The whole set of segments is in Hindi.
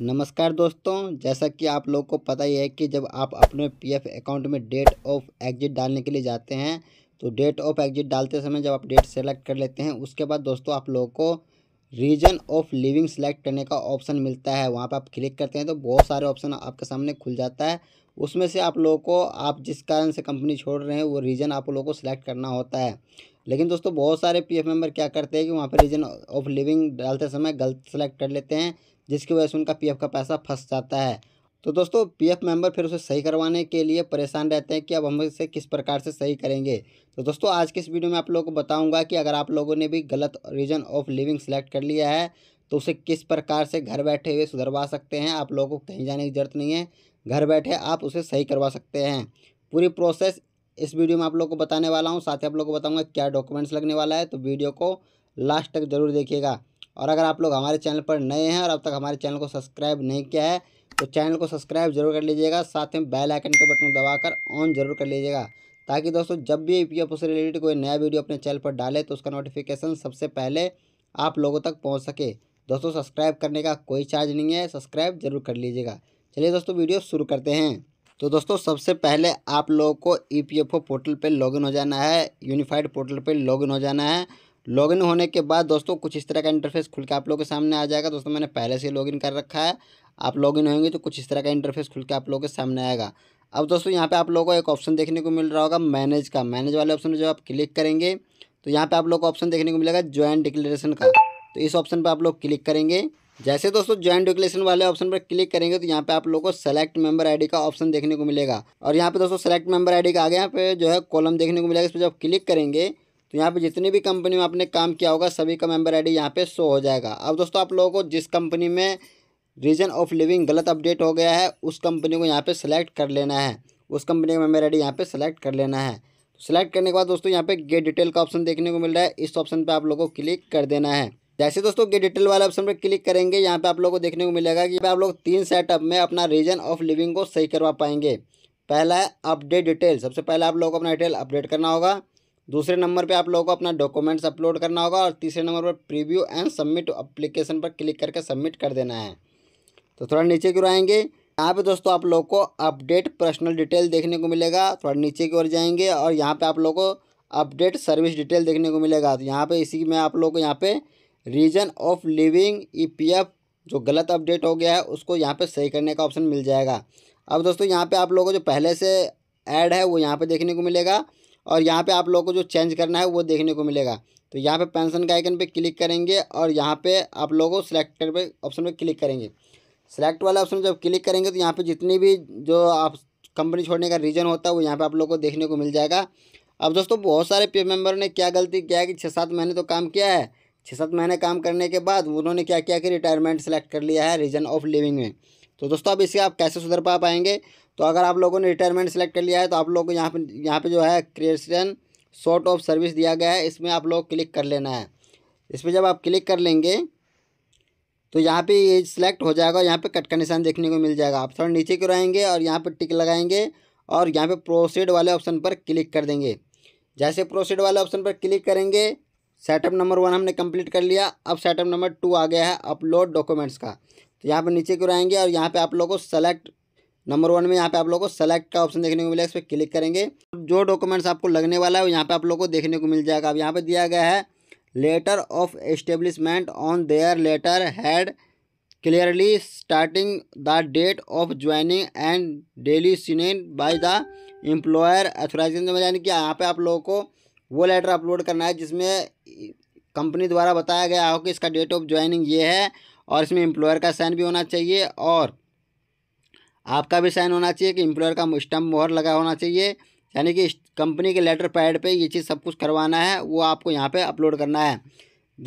नमस्कार दोस्तों जैसा कि आप लोग को पता ही है कि जब आप अपने पीएफ अकाउंट में डेट ऑफ एग्जिट डालने के लिए जाते हैं तो डेट ऑफ एग्जिट डालते समय जब आप डेट सेलेक्ट कर लेते हैं उसके बाद दोस्तों आप लोगों को रीजन ऑफ लिविंग सेलेक्ट करने का ऑप्शन मिलता है वहाँ पर आप क्लिक करते हैं तो बहुत सारे ऑप्शन आपके सामने खुल जाता है उसमें से आप लोगों को आप जिस कारण से कंपनी छोड़ रहे हैं वो रीजन आप लोगों को सिलेक्ट करना होता है लेकिन दोस्तों बहुत सारे पीएफ मेंबर क्या करते हैं कि वहाँ पर रीजन ऑफ लिविंग डालते समय गलत सेलेक्ट कर लेते हैं जिसकी वजह से उनका पीएफ का पैसा फंस जाता है तो दोस्तों पीएफ मेंबर फिर उसे सही करवाने के लिए परेशान रहते हैं कि अब हम इसे किस प्रकार से सही करेंगे तो दोस्तों आज के इस वीडियो में आप लोगों को बताऊंगा कि अगर आप लोगों ने भी गलत रीजन ऑफ लिविंग सेलेक्ट कर लिया है तो उसे किस प्रकार से घर बैठे हुए सुधरवा सकते हैं आप लोगों को कहीं जाने की ज़रूरत नहीं है घर बैठे आप उसे सही करवा सकते हैं पूरी प्रोसेस इस वीडियो में आप लोग को बताने वाला हूँ साथ ही आप लोग को बताऊँगा क्या डॉक्यूमेंट्स लगने वाला है तो वीडियो को लास्ट तक जरूर देखिएगा और अगर आप लोग हमारे चैनल पर नए हैं और अब तक हमारे चैनल को सब्सक्राइब नहीं किया है तो चैनल को सब्सक्राइब जरूर कर लीजिएगा साथ में बेल आइकन के बटन दबाकर ऑन जरूर कर लीजिएगा ताकि दोस्तों जब भी पी एफ से रिलेटेड कोई नया वीडियो अपने चैनल पर डाले तो उसका नोटिफिकेशन सबसे पहले आप लोगों तक पहुँच सके दोस्तों सब्सक्राइब करने का कोई चार्ज नहीं है सब्सक्राइब जरूर कर लीजिएगा चलिए दोस्तों वीडियो शुरू करते हैं तो दोस्तों सबसे पहले आप लोगों को E P F O portal पर लॉगिन हो जाना है यूनिफाइड पोर्टल पर लॉगिन हो जाना है लॉगिन होने के बाद दोस्तों कुछ इस तरह का इंटरफेस खुल के आप लोग के सामने आ जाएगा दोस्तों मैंने पहले से लॉगिन कर रखा है आप लॉगिन होंगे तो कुछ इस तरह का इंटरफेस खुल के आप लोग के सामने आएगा अब दोस्तों यहाँ पे आप लोगों को एक ऑप्शन देखने को मिल रहा होगा मैनेज का मैनेज वाले ऑप्शन में जब आप क्लिक करेंगे तो यहाँ पे आप लोग को ऑप्शन देखने को मिलेगा ज्वाइन डिक्लेरेशन का तो इस ऑप्शन पर आप लोग क्लिक करेंगे जैसे दोस्तों ज्वाइंट डिक्लेरेशन वाले ऑप्शन पर क्लिक करेंगे तो यहाँ पे आप लोग को सेलेक्ट मेंबर आईडी का ऑप्शन देखने को मिलेगा और यहाँ पे दोस्तों सेलेक्ट मेंबर आईडी का आगे यहाँ पे जो है कॉलम देखने को मिलेगा इस पर जब क्लिक करेंगे तो यहाँ पे जितनी भी कंपनी में आपने काम किया होगा सभी का मेंबर आईडी यहाँ पे शो हो जाएगा अब दोस्तों आप लोगों को जिस कंपनी में रीजन ऑफ लिविंग गलत अपडेट हो गया है उस कंपनी को यहाँ पे सेलेक्ट कर लेना है उस कंपनी का आई डी यहाँ सेलेक्ट कर लेना है सेलेक्ट तो करने के बाद दोस्तों यहाँ पे गेट डिटेल का ऑप्शन देखने को मिल रहा है इस ऑप्शन पर आप लोग को क्लिक कर देना है जैसे दोस्तों गेट डिटेल वाले ऑप्शन पर क्लिक करेंगे यहाँ पे आप लोग को देखने को मिलेगा कि आप लोग तीन सेटअप में अपना रीजन ऑफ लिविंग को सही करवा पाएंगे पहला है अपडेट डिटेल सबसे पहले आप लोगों को अपना डिटेल अपडेट करना होगा दूसरे नंबर पे आप लोगों को अपना डॉक्यूमेंट्स अपलोड करना होगा और तीसरे नंबर पर प्रीव्यू एंड सबमिट अप्लीकेशन पर क्लिक करके सबमिट कर देना है तो थोड़ा नीचे की ओर आएंगे यहाँ पे दोस्तों आप लोग को अपडेट पर्सनल डिटेल देखने को मिलेगा थोड़ा नीचे की ओर जाएंगे और यहाँ पे आप लोग को अपडेट सर्विस डिटेल देखने को मिलेगा तो यहाँ पे इसी में आप लोग को यहाँ पे रीजन ऑफ लिविंग ईपीएफ जो गलत अपडेट हो गया है उसको यहाँ पे सही करने का ऑप्शन मिल जाएगा अब दोस्तों यहाँ पर आप लोग को जो पहले से एड है वो यहाँ पर देखने को मिलेगा और यहाँ पे आप लोगों को जो चेंज करना है वो देखने को मिलेगा तो यहाँ पे पेंशन के आइकन पे क्लिक करेंगे और यहाँ पे आप लोगों सिलेक्टर पे ऑप्शन पे क्लिक करेंगे सिलेक्ट वाला ऑप्शन जब क्लिक करेंगे तो यहाँ पे जितनी भी जो आप कंपनी छोड़ने का रीज़न होता है वो यहाँ पे आप लोग को देखने को मिल जाएगा अब दोस्तों बहुत सारे पे मेम्बर ने क्या गलती किया है कि छः सात महीने तो काम किया है छः सात महीने काम करने के बाद उन्होंने क्या किया कि रिटायरमेंट सेलेक्ट कर लिया है रीज़न ऑफ लिविंग में तो दोस्तों अब इसे आप कैसे सुधर पा पाएंगे तो अगर आप लोगों ने रिटायरमेंट सेलेक्ट कर लिया है तो आप लोग को यहाँ पर यहाँ पर जो है क्रिएशन शॉर्ट ऑफ सर्विस दिया गया है इसमें आप लोग क्लिक कर लेना है इस पर जब आप क्लिक कर लेंगे तो यहाँ पे ये सिलेक्ट हो जाएगा और यहाँ पे कट का निशान देखने को मिल जाएगा आप थोड़ा नीचे क्यों आएंगे और यहाँ पे टिक लगाएंगे और यहाँ पे प्रोसीड वाले ऑप्शन पर क्लिक कर देंगे जैसे प्रोसीड वाले ऑप्शन पर क्लिक करेंगे सेटअप नंबर वन हमने कंप्लीट कर लिया अब सेटअप नंबर टू आ गया है अपलोड डॉक्यूमेंट्स का तो यहाँ पर नीचे क्यों आएंगे और यहाँ पर आप लोग को सेलेक्ट नंबर वन में यहाँ पे आप लोगों को सेलेक्ट का ऑप्शन देखने को मिलेगा इस पर क्लिक करेंगे जो डॉक्यूमेंट्स आपको लगने वाला है यहाँ पे आप लोगों को देखने को मिल जाएगा अब यहाँ पे दिया गया है letter of establishment on their letter head clearly starting the date of joining and duly signed by the employer authorisation यानी कि यहाँ पर आप लोगों को वो लेटर अपलोड करना है जिसमें कंपनी द्वारा बताया गया हो कि इसका डेट ऑफ ज्वाइनिंग ये है और इसमें एम्प्लॉयर का साइन भी होना चाहिए और आपका भी साइन होना चाहिए कि एम्प्लॉयर का स्टम्प मोहर लगा होना चाहिए यानी कि कंपनी के लेटर पैड पे ये चीज़ सब कुछ करवाना है वो आपको यहाँ पे अपलोड करना है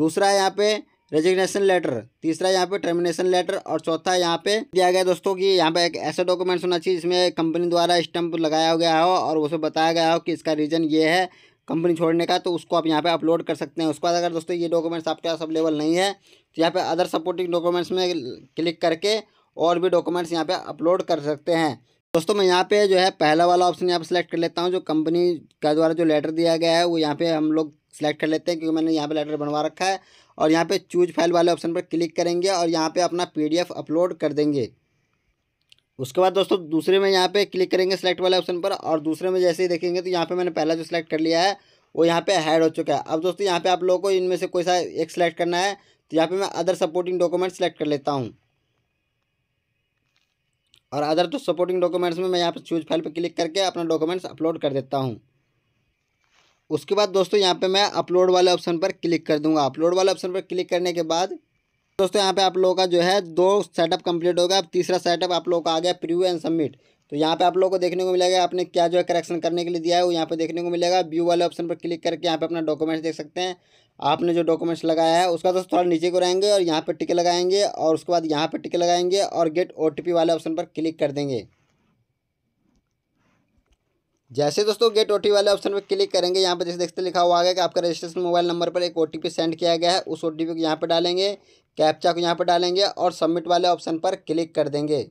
दूसरा यहाँ पे रेजिग्नेशन लेटर तीसरा यहाँ पे टर्मिनेशन लेटर और चौथा यहाँ पे दिया गया दोस्तों कि यहाँ पे एक ऐसा डॉक्यूमेंट्स होना चाहिए जिसमें कंपनी द्वारा स्टम्प लगाया गया हो और उसे बताया गया हो कि इसका रीज़न ये है कंपनी छोड़ने का तो उसको आप यहाँ पे अपलोड कर सकते हैं उसके बाद अगर दोस्तों ये डॉक्यूमेंट्स आपके पास अवेलेबल नहीं है तो यहाँ पे अदर सपोर्टिंग डॉक्यूमेंट्स में क्लिक करके और भी डॉक्यूमेंट्स यहाँ पे अपलोड कर सकते हैं दोस्तों मैं यहाँ पे जो है पहला वाला ऑप्शन यहाँ पे सेलेक्ट कर लेता हूँ जो कंपनी का द्वारा जो लेटर दिया गया है वो यहाँ पे हम लोग सेलेक्ट कर लेते हैं क्योंकि मैंने यहाँ पे लेटर बनवा रखा है और यहाँ पे चूज फाइल वाले ऑप्शन पर क्लिक करेंगे और यहाँ पे अपना पी अपलोड कर देंगे उसके बाद दोस्तों दूसरे में यहाँ पे क्लिक करेंगे सेलेक्ट वाले ऑप्शन पर और दूसरे में जैसे ही देखेंगे तो यहाँ पे मैंने पहला जो सिलेक्ट कर लिया है वो यहाँ पे हैड हो चुका है अब दोस्तों यहाँ पे आप लोगों को इनमें से कोई सा एक सिलेक्ट करना है तो यहाँ पे मैं अदर सपोर्टिंग डॉक्यूमेंट सेलेक्ट कर लेता हूँ और अदर तो सपोर्टिंग डॉक्यूमेंट्स में मैं यहाँ पर चूज फाइल पर क्लिक करके अपना डॉक्यूमेंट्स अपलोड कर देता हूँ उसके बाद दोस्तों यहाँ पे मैं अपलोड वाले ऑप्शन पर क्लिक कर दूंगा अपलोड वाले ऑप्शन पर क्लिक करने के बाद दोस्तों यहाँ पे आप लोगों का जो है दो सेटअप कंप्लीट हो गया अब तीसरा सेटअप आप लोगों का आ गया प्रीव्यू एंड सबमिट तो यहाँ पे आप लोगों को देखने को मिलेगा आपने क्या जो है करेक्शन करने के लिए दिया है वो यहाँ पे देखने को मिलेगा व्यू वाले ऑप्शन पर क्लिक करके यहाँ पे अपना डॉक्यूमेंट्स देख सकते हैं आपने जो डॉक्यूमेंट्स लगाया है उसका तो थोड़ा नीचे को रहेंगे और यहाँ पर टिके लगाएंगे और उसके बाद यहाँ पर टिके लगाएंगे और गेट ओ वाले ऑप्शन पर क्लिक कर देंगे जैसे दोस्तों गेट ओटीपी वाले ऑप्शन पर क्लिक करेंगे यहाँ पर जैसे देखते लिखा हुआ है कि आपका रजिस्ट्रेशन मोबाइल नंबर पर एक ओ सेंड किया गया है उस ओ को यहाँ पर डालेंगे कैप्चा को यहाँ पर डालेंगे और सबमिट वाले ऑप्शन पर क्लिक कर देंगे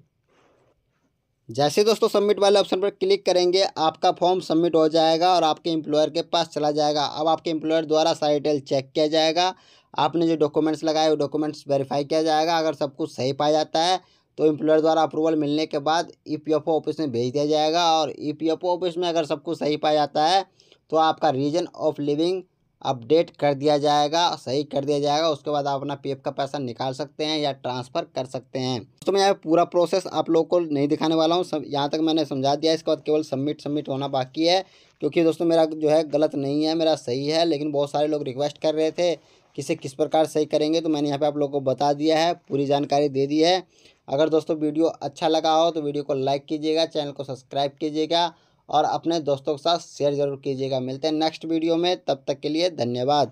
जैसे दोस्तों सबमिट वाले ऑप्शन पर क्लिक करेंगे आपका फॉर्म सबमिट हो जाएगा और आपके एम्प्लॉयर के पास चला जाएगा अब आपके एम्प्लॉयर द्वारा सारी डिटेल चेक किया जाएगा आपने जो डॉक्यूमेंट्स लगाए वो डॉक्यूमेंट्स वेरीफाई किया जाएगा अगर सब कुछ सही पाया जाता है तो एम्प्लॉयर द्वारा अप्रूवल मिलने के बाद E P F O office में भेज दिया जाएगा और E P F O office में अगर सब कुछ सही पाया जाता है तो आपका रीजन ऑफ लिविंग अपडेट कर दिया जाएगा सही कर दिया जाएगा उसके बाद आप अपना पीएफ का पैसा निकाल सकते हैं या ट्रांसफ़र कर सकते हैं तो मैं यहाँ पूरा प्रोसेस आप लोग को नहीं दिखाने वाला हूँ सब यहाँ तक मैंने समझा दिया इसके बाद केवल सबमिट सबमिट होना बाकी है क्योंकि दोस्तों मेरा जो है गलत नहीं है मेरा सही है लेकिन बहुत सारे लोग रिक्वेस्ट कर रहे थे किसे किस प्रकार सही करेंगे तो मैंने यहाँ पर आप लोग को बता दिया है पूरी जानकारी दे दी है अगर दोस्तों वीडियो अच्छा लगा हो तो वीडियो को लाइक कीजिएगा चैनल को सब्सक्राइब कीजिएगा और अपने दोस्तों के साथ शेयर जरूर कीजिएगा मिलते हैं नेक्स्ट वीडियो में तब तक के लिए धन्यवाद